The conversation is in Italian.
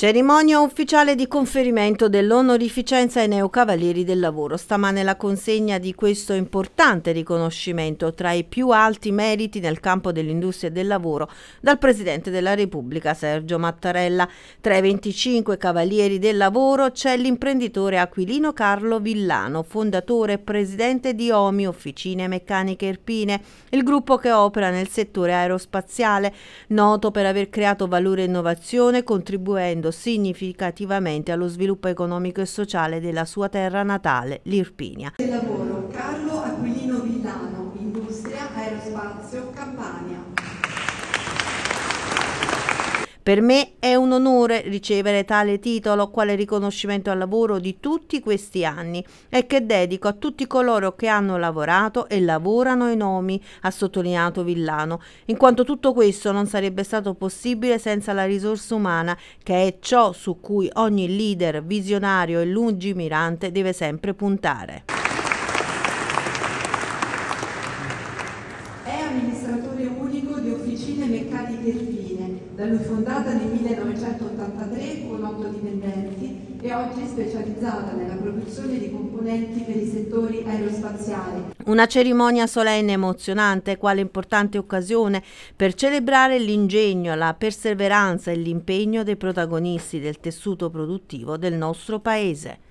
Cerimonia ufficiale di conferimento dell'onorificenza ai neocavalieri del lavoro. Stamane la consegna di questo importante riconoscimento tra i più alti meriti nel campo dell'industria e del lavoro dal Presidente della Repubblica Sergio Mattarella. Tra i 25 cavalieri del lavoro c'è l'imprenditore Aquilino Carlo Villano, fondatore e presidente di OMI, Officine Meccaniche Erpine, il gruppo che opera nel settore aerospaziale, noto per aver creato valore e innovazione contribuendo contribuendo significativamente allo sviluppo economico e sociale della sua terra natale, l'Irpinia. lavoro Carlo Aquilino Villano, Industria Aerospazio Campania. Per me è un onore ricevere tale titolo quale riconoscimento al lavoro di tutti questi anni e che dedico a tutti coloro che hanno lavorato e lavorano i nomi, ha sottolineato Villano, in quanto tutto questo non sarebbe stato possibile senza la risorsa umana, che è ciò su cui ogni leader visionario e lungimirante deve sempre puntare. È amministratore unico di Officine Meccaniche Fili Sardegna, da lui fondata nel 1983 con otto dipendenti e oggi specializzata nella produzione di componenti per i settori aerospaziali. Una cerimonia solenne e emozionante, quale importante occasione per celebrare l'ingegno, la perseveranza e l'impegno dei protagonisti del tessuto produttivo del nostro Paese.